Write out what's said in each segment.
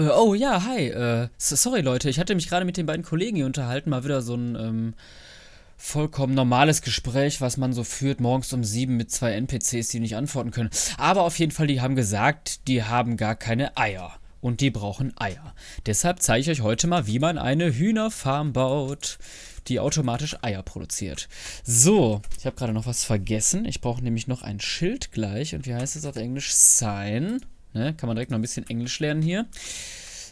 Äh, oh ja, hi. Äh, sorry Leute, ich hatte mich gerade mit den beiden Kollegen hier unterhalten. Mal wieder so ein ähm, vollkommen normales Gespräch, was man so führt morgens um sieben mit zwei NPCs, die nicht antworten können. Aber auf jeden Fall, die haben gesagt, die haben gar keine Eier. Und die brauchen Eier. Deshalb zeige ich euch heute mal, wie man eine Hühnerfarm baut, die automatisch Eier produziert. So, ich habe gerade noch was vergessen. Ich brauche nämlich noch ein Schild gleich. Und wie heißt es auf Englisch? Sign. Ne? Kann man direkt noch ein bisschen Englisch lernen hier.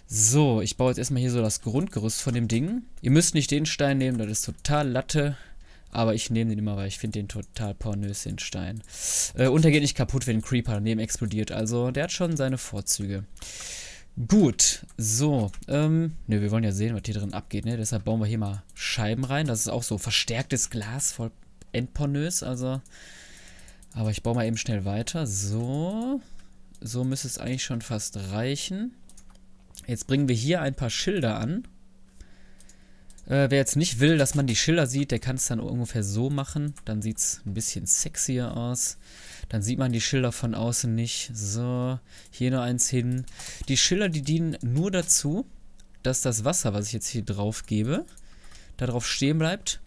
So, ich baue jetzt erstmal hier so das Grundgerüst von dem Ding. Ihr müsst nicht den Stein nehmen, das ist total Latte. Aber ich nehme den immer, weil ich finde den total pornös, den Stein. Äh, und der geht nicht kaputt, wenn ein Creeper daneben explodiert. Also, der hat schon seine Vorzüge. Gut, so, ähm, ne, wir wollen ja sehen, was hier drin abgeht, ne, deshalb bauen wir hier mal Scheiben rein, das ist auch so verstärktes Glas, voll endpornös, also, aber ich baue mal eben schnell weiter, so, so müsste es eigentlich schon fast reichen. Jetzt bringen wir hier ein paar Schilder an. Äh, wer jetzt nicht will, dass man die Schilder sieht, der kann es dann ungefähr so machen. Dann sieht es ein bisschen sexier aus. Dann sieht man die Schilder von außen nicht. So, hier noch eins hin. Die Schilder, die dienen nur dazu, dass das Wasser, was ich jetzt hier drauf gebe, darauf stehen bleibt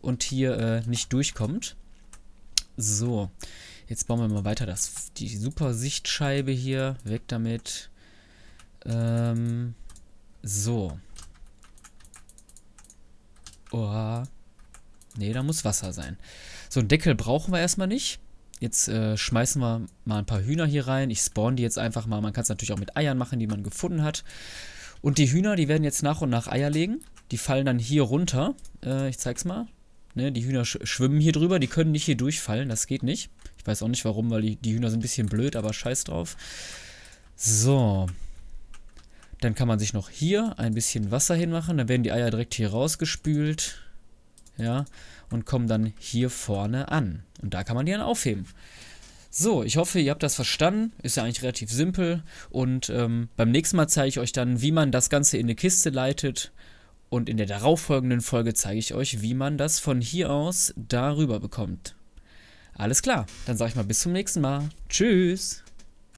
und hier äh, nicht durchkommt. So, Jetzt bauen wir mal weiter das, die super Sichtscheibe hier. Weg damit. Ähm, so. Oha. Nee, da muss Wasser sein. So, einen Deckel brauchen wir erstmal nicht. Jetzt äh, schmeißen wir mal ein paar Hühner hier rein. Ich spawn die jetzt einfach mal. Man kann es natürlich auch mit Eiern machen, die man gefunden hat. Und die Hühner, die werden jetzt nach und nach Eier legen. Die fallen dann hier runter. Äh, ich zeig's mal. Ne, die Hühner sch schwimmen hier drüber. Die können nicht hier durchfallen. Das geht nicht. Weiß auch nicht warum, weil die, die Hühner sind ein bisschen blöd, aber scheiß drauf. So. Dann kann man sich noch hier ein bisschen Wasser hinmachen. Dann werden die Eier direkt hier rausgespült. Ja. Und kommen dann hier vorne an. Und da kann man die dann aufheben. So, ich hoffe, ihr habt das verstanden. Ist ja eigentlich relativ simpel. Und ähm, beim nächsten Mal zeige ich euch dann, wie man das Ganze in eine Kiste leitet. Und in der darauffolgenden Folge zeige ich euch, wie man das von hier aus darüber bekommt. Alles klar, dann sage ich mal bis zum nächsten Mal. Tschüss.